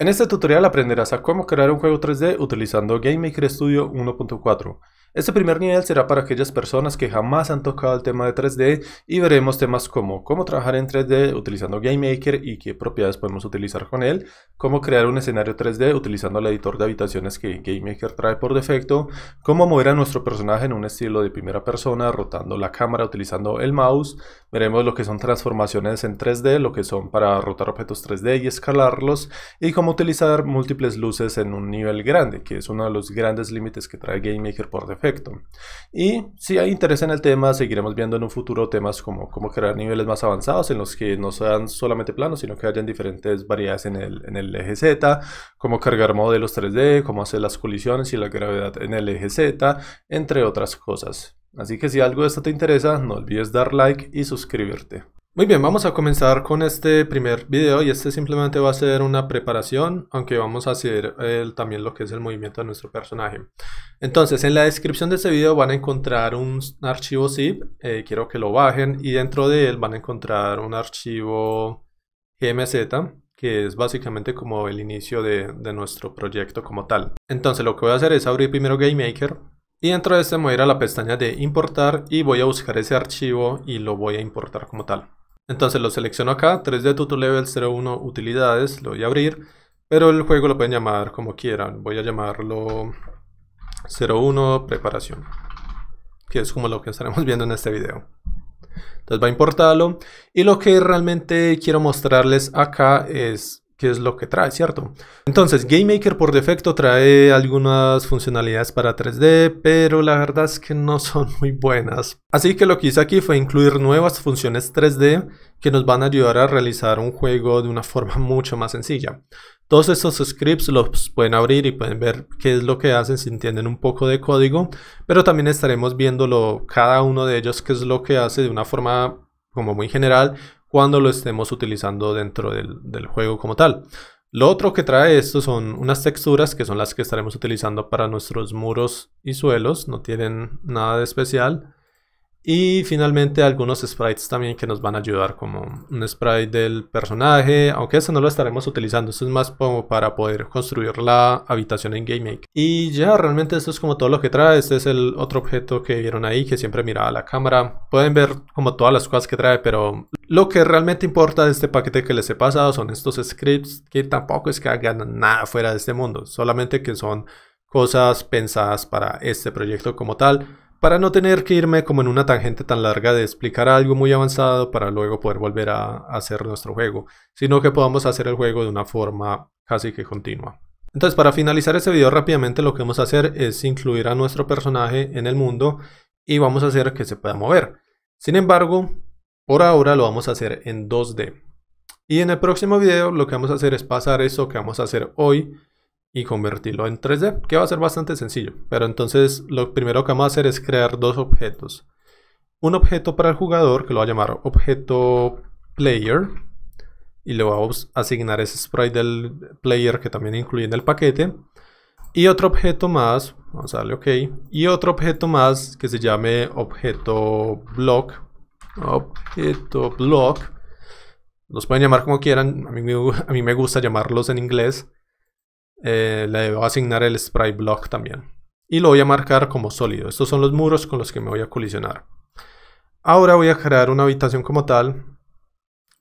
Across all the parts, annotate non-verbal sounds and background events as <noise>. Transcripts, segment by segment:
En este tutorial aprenderás a cómo crear un juego 3D utilizando GameMaker Studio 1.4. Este primer nivel será para aquellas personas que jamás han tocado el tema de 3D y veremos temas como cómo trabajar en 3D utilizando GameMaker y qué propiedades podemos utilizar con él, cómo crear un escenario 3D utilizando el editor de habitaciones que GameMaker trae por defecto, cómo mover a nuestro personaje en un estilo de primera persona rotando la cámara utilizando el mouse, veremos lo que son transformaciones en 3D, lo que son para rotar objetos 3D y escalarlos y cómo utilizar múltiples luces en un nivel grande, que es uno de los grandes límites que trae GameMaker por defecto y si hay interés en el tema, seguiremos viendo en un futuro temas como cómo crear niveles más avanzados en los que no sean solamente planos, sino que hayan diferentes variedades en el, en el eje Z, cómo cargar modelos 3D, cómo hacer las colisiones y la gravedad en el eje Z, entre otras cosas. Así que si algo de esto te interesa, no olvides dar like y suscribirte. Muy bien, vamos a comenzar con este primer video y este simplemente va a ser una preparación, aunque vamos a hacer también lo que es el movimiento de nuestro personaje. Entonces, en la descripción de este video van a encontrar un archivo zip, eh, quiero que lo bajen, y dentro de él van a encontrar un archivo gmz, que es básicamente como el inicio de, de nuestro proyecto como tal. Entonces, lo que voy a hacer es abrir primero GameMaker, y dentro de este me voy a ir a la pestaña de importar y voy a buscar ese archivo y lo voy a importar como tal. Entonces lo selecciono acá, 3D Tutorial Level 01 Utilidades, lo voy a abrir, pero el juego lo pueden llamar como quieran. Voy a llamarlo 01 Preparación, que es como lo que estaremos <laughs> viendo en este video. Entonces va a importarlo y lo que realmente quiero mostrarles acá es que es lo que trae, ¿cierto? Entonces, GameMaker por defecto trae algunas funcionalidades para 3D, pero la verdad es que no son muy buenas. Así que lo que hice aquí fue incluir nuevas funciones 3D que nos van a ayudar a realizar un juego de una forma mucho más sencilla. Todos estos scripts los pueden abrir y pueden ver qué es lo que hacen si entienden un poco de código, pero también estaremos viéndolo cada uno de ellos, qué es lo que hace de una forma como muy general cuando lo estemos utilizando dentro del, juego como tal. Lo otro que trae esto son unas texturas que son las que estaremos utilizando para nuestros muros y suelos. No tienen nada de especial. Y finalmente algunos sprites también que nos van a ayudar, como un sprite del personaje, aunque este no lo estaremos utilizando, esto es más como para poder construir la habitación en GameMaker. Y ya, realmente esto es como todo lo que trae, este es el otro objeto que vieron ahí, que siempre miraba a la cámara. Pueden ver como todas las cosas que trae, pero lo que realmente importa de este paquete que les he pasado son estos scripts, que tampoco es que hagan nada fuera de este mundo, solamente que son cosas pensadas para este proyecto como tal para no tener que irme como en una tangente tan larga de explicar algo muy avanzado para luego poder volver a hacer nuestro juego, sino que podamos hacer el juego de una forma casi que continua. Entonces para finalizar este video rápidamente lo que vamos a hacer es incluir a nuestro personaje en el mundo y vamos a hacer que se pueda mover. Sin embargo, por ahora lo vamos a hacer en 2D. Y en el próximo video lo que vamos a hacer es pasar eso que vamos a hacer hoy y convertirlo en 3D, que va a ser bastante sencillo. Pero entonces lo primero que vamos a hacer es crear dos objetos. Un objeto para el jugador, que lo va a llamar objeto player, y le vamos a asignar ese sprite del player que también incluye en el paquete. Y otro objeto más, vamos a darle OK, y otro objeto más que se llame objeto block, objeto block, los pueden llamar como quieran, a a mí me gusta llamarlos en inglés, eh, le voy a asignar el sprite block también. Y lo voy a marcar como sólido. Estos son los muros con los que me voy a colisionar. Ahora voy a crear una habitación como tal.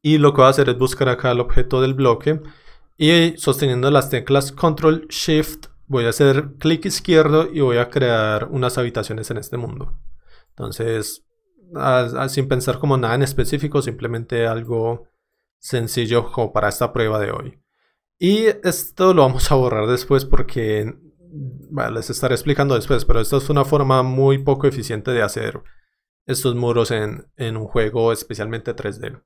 Y lo que voy a hacer es buscar acá el objeto del bloque. Y sosteniendo las teclas Control Shift voy a hacer clic izquierdo y voy a crear unas habitaciones en este mundo. Entonces, sin pensar como nada en específico, simplemente algo sencillo como para esta prueba de hoy. Y esto lo vamos a borrar después porque les estaré explicando después, pero esta es una forma muy poco eficiente de hacer estos muros en, en un juego especialmente 3D.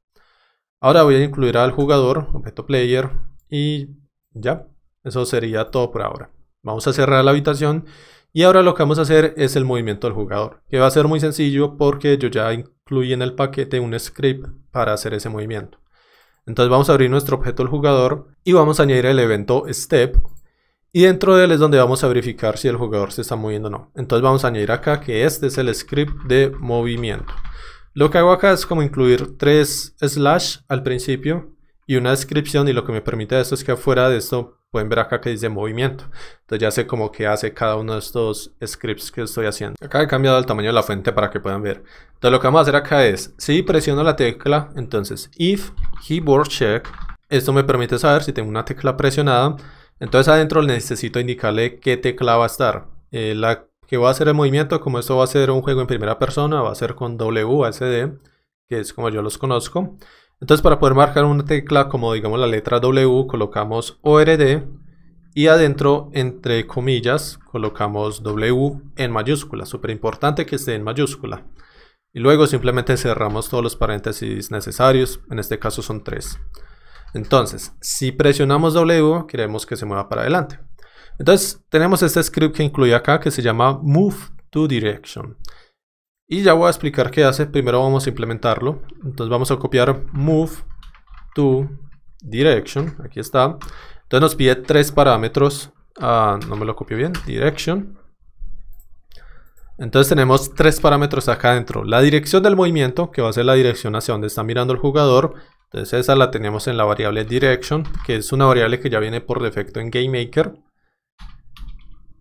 Ahora voy a incluir al jugador, objeto player, y ya, eso sería todo por ahora. Vamos a cerrar la habitación y ahora lo que vamos a hacer es el movimiento del jugador, que va a ser muy sencillo porque yo ya incluí en el paquete un script para hacer ese movimiento. Entonces vamos a abrir nuestro objeto el jugador y vamos a añadir el evento step y dentro de él es donde vamos a verificar si el jugador se está moviendo o no. Entonces vamos a añadir acá que este es el script de movimiento. Lo que hago acá es como incluir tres slash al principio y una descripción y lo que me permite esto es que afuera de esto pueden ver acá que dice movimiento. Entonces ya sé como que hace cada uno de estos scripts que estoy haciendo. Acá he cambiado el tamaño de la fuente para que puedan ver. Entonces lo que vamos a hacer acá es, si presiono la tecla, entonces if keyboard check, esto me permite saber si tengo una tecla presionada. Entonces adentro necesito indicarle qué tecla va a estar. Eh, la que va a hacer el movimiento, como esto va a ser un juego en primera persona, va a ser con WASD, que es como yo los conozco. Entonces para poder marcar una tecla como digamos la letra W colocamos ORD y adentro entre comillas colocamos W en mayúscula, súper importante que esté en mayúscula. Y luego simplemente cerramos todos los paréntesis necesarios, en este caso son tres. Entonces, si presionamos W, queremos que se mueva para adelante. Entonces, tenemos este script que incluye acá que se llama move to direction. Y ya voy a explicar qué hace. Primero vamos a implementarlo. Entonces vamos a copiar move to direction. Aquí está. Entonces nos pide tres parámetros. Ah, no me lo copio bien. Direction. Entonces tenemos tres parámetros acá dentro. La dirección del movimiento, que va a ser la dirección hacia donde está mirando el jugador. Entonces esa la tenemos en la variable direction, que es una variable que ya viene por defecto en GameMaker.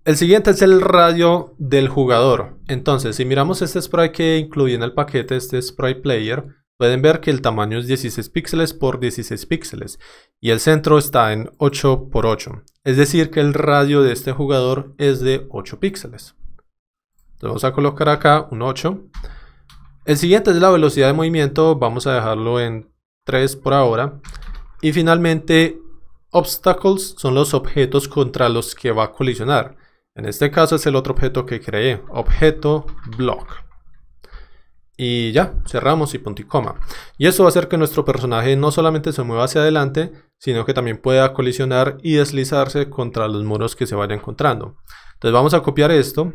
El siguiente es el radio del jugador. Entonces, si miramos este spray que incluye en el paquete, este spray player, pueden ver que el tamaño es 16 píxeles por 16 píxeles y el centro está en 8 por 8. Es decir, que el radio de este jugador es de 8 píxeles. Entonces vamos a colocar acá un 8. El siguiente es la velocidad de movimiento, vamos a dejarlo en 3 por ahora. Y finalmente, obstacles son los objetos contra los que va a colisionar. En este caso es el otro objeto que creé, objeto block. Y ya, cerramos y punto y coma. Y eso va a hacer que nuestro personaje no solamente se mueva hacia adelante, sino que también pueda colisionar y deslizarse contra los muros que se vaya encontrando. Entonces vamos a copiar esto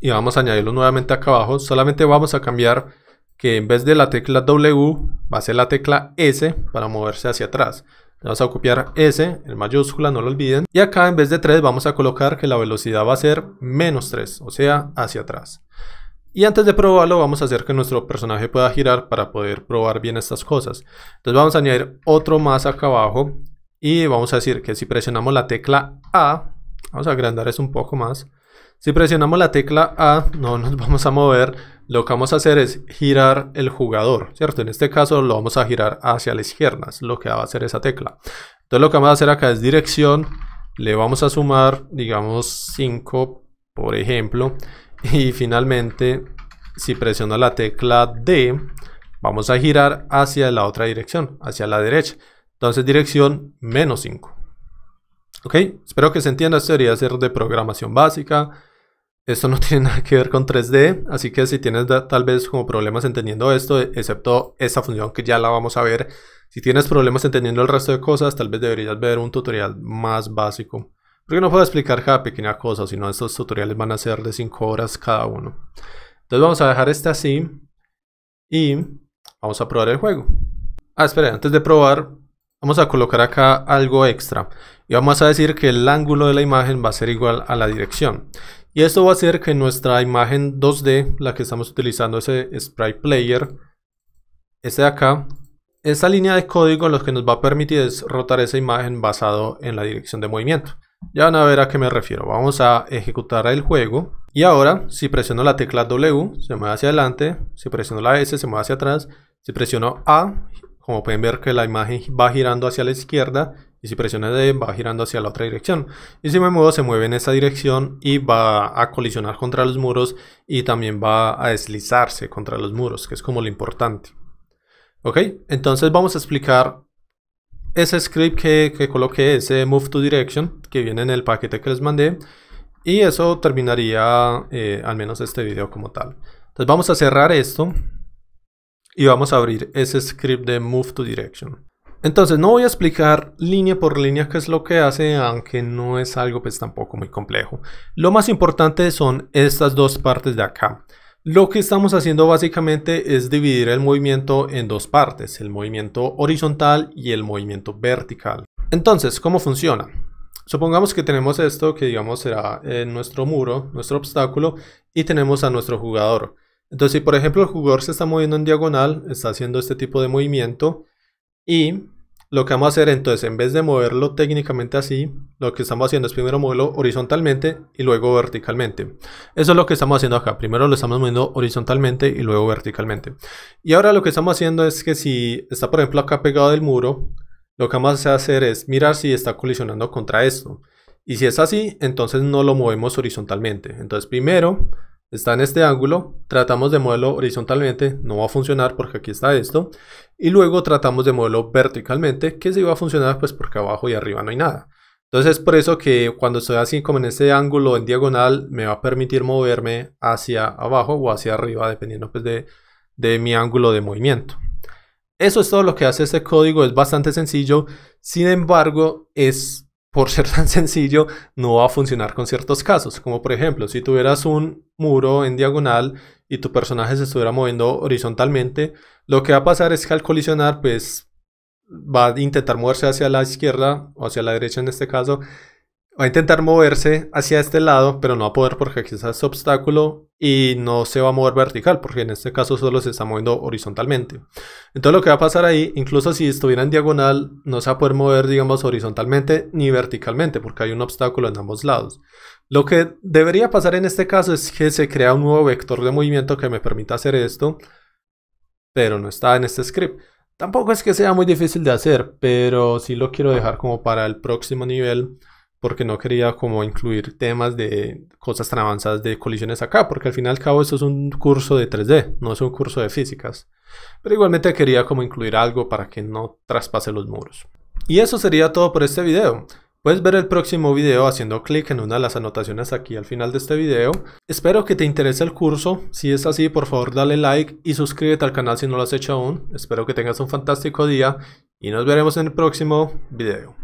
y vamos a añadirlo nuevamente acá abajo. Solamente vamos a cambiar que en vez de la tecla W va a ser la tecla S para moverse hacia atrás vamos a copiar S en mayúscula, no lo olviden. Y acá en vez de 3 vamos a colocar que la velocidad va a ser menos 3, o sea, hacia atrás. Y antes de probarlo vamos a hacer que nuestro personaje pueda girar para poder probar bien estas cosas. Entonces vamos a añadir otro más acá abajo y vamos a decir que si presionamos la tecla A, vamos a agrandar eso un poco más. Si presionamos la tecla A no nos <laughs> vamos a mover lo que vamos a hacer es girar el jugador, ¿cierto? En este caso lo vamos a girar hacia la izquierda, lo que va a hacer esa tecla. Entonces lo que vamos a hacer acá es dirección, le vamos a sumar, digamos, 5, por ejemplo, y finalmente, si presiono la tecla D, vamos a girar hacia la otra dirección, hacia la derecha. Entonces dirección menos 5. ¿Ok? Espero que se entienda, esto debería ser de programación básica, esto no <laughs> tiene nada que ver con 3D, así que si tienes tal vez como problemas entendiendo esto, excepto esta función que ya la vamos a ver, si tienes problemas entendiendo el resto de cosas, tal vez deberías ver un tutorial más básico. Porque no puedo explicar cada pequeña cosa, sino estos tutoriales van a ser de 5 horas cada uno. Entonces vamos a dejar este así y vamos a probar el juego. Ah, espera, antes de probar, Vamos a colocar acá algo extra y vamos a decir que el ángulo de la imagen va a ser igual a la dirección. Y esto va a hacer que nuestra imagen 2D, la que estamos utilizando, ese sprite player, este de acá, esta línea de código lo que nos va a permitir es rotar esa imagen basado en la dirección de movimiento. Ya van a ver a qué me refiero. Vamos a ejecutar el juego. Y ahora, si presiono la tecla W, se mueve hacia adelante. Si presiono la S, se mueve hacia atrás. Si presiono A, como pueden ver que la imagen va girando hacia la izquierda y si presionas D va girando hacia la otra dirección. Y si me muevo se mueve en esa dirección y va a colisionar contra los muros y también va a deslizarse contra los muros, que es como lo importante. Ok, entonces vamos a explicar ese script que, coloqué, ese move to direction, que viene en el paquete que les mandé. Y eso terminaría eh, al menos este video como tal. Entonces vamos a cerrar esto y vamos a abrir ese script de move to direction. Entonces no voy a explicar línea por línea qué es lo que hace, aunque no es algo pues tampoco muy complejo. Lo más importante son estas dos partes de acá. Lo que estamos haciendo básicamente es dividir el movimiento en dos partes, el movimiento horizontal y el movimiento vertical. Entonces, ¿cómo funciona? Supongamos que tenemos esto que digamos será eh, nuestro muro, nuestro obstáculo y tenemos a nuestro jugador. Entonces, si por ejemplo el jugador se está moviendo en diagonal, está haciendo este tipo de movimiento y lo que vamos a hacer entonces, en vez de moverlo técnicamente así, lo que estamos haciendo es primero moverlo horizontalmente y luego verticalmente. Eso es lo que estamos haciendo acá. Primero lo estamos moviendo horizontalmente y luego verticalmente. Y ahora lo que estamos haciendo es que si está por ejemplo acá pegado del muro, lo que vamos a hacer es mirar si está colisionando contra esto. Y si es así, entonces no lo movemos horizontalmente. Entonces primero está en este ángulo, tratamos de moverlo horizontalmente, no va a funcionar porque aquí está esto, y luego tratamos de moverlo verticalmente, que sí va a funcionar pues porque abajo y arriba no hay nada. Entonces es por eso que cuando estoy así como en este ángulo en diagonal me va a permitir moverme hacia abajo o hacia arriba dependiendo pues de, de mi ángulo de movimiento. Eso es todo lo que hace este código, es bastante sencillo, sin embargo es por ser tan <laughs> sencillo, no va a funcionar con ciertos casos. Como por ejemplo, si tuvieras un muro en diagonal y tu personaje se estuviera moviendo horizontalmente, lo que va a pasar es que al colisionar, pues va a intentar moverse hacia la izquierda o hacia la derecha en este caso. Va a intentar moverse hacia este lado, pero no va a poder porque quizás este obstáculo y no se va a mover vertical porque en este caso solo se está moviendo horizontalmente. Entonces lo que va a pasar ahí, incluso si estuviera en diagonal, no se va a poder mover digamos horizontalmente ni verticalmente porque hay un obstáculo en ambos lados. Lo que debería pasar en este caso es que se crea un nuevo vector de movimiento que me permita hacer esto, pero no está en este script. Tampoco es que sea muy difícil de hacer, pero sí lo quiero dejar como para el próximo nivel porque no quería como incluir temas de cosas tan avanzadas de colisiones acá, porque al fin y al cabo esto es un curso de 3D, no es un curso de físicas. Pero igualmente quería como incluir algo para que no traspase los muros. Y eso sería todo por este video. Puedes ver el próximo video haciendo clic en una de las anotaciones aquí al final de este video. Espero que te interese el curso. Si es así, por favor dale like y suscríbete al canal si no lo has hecho aún. Espero que tengas un fantástico día y nos veremos en el próximo video.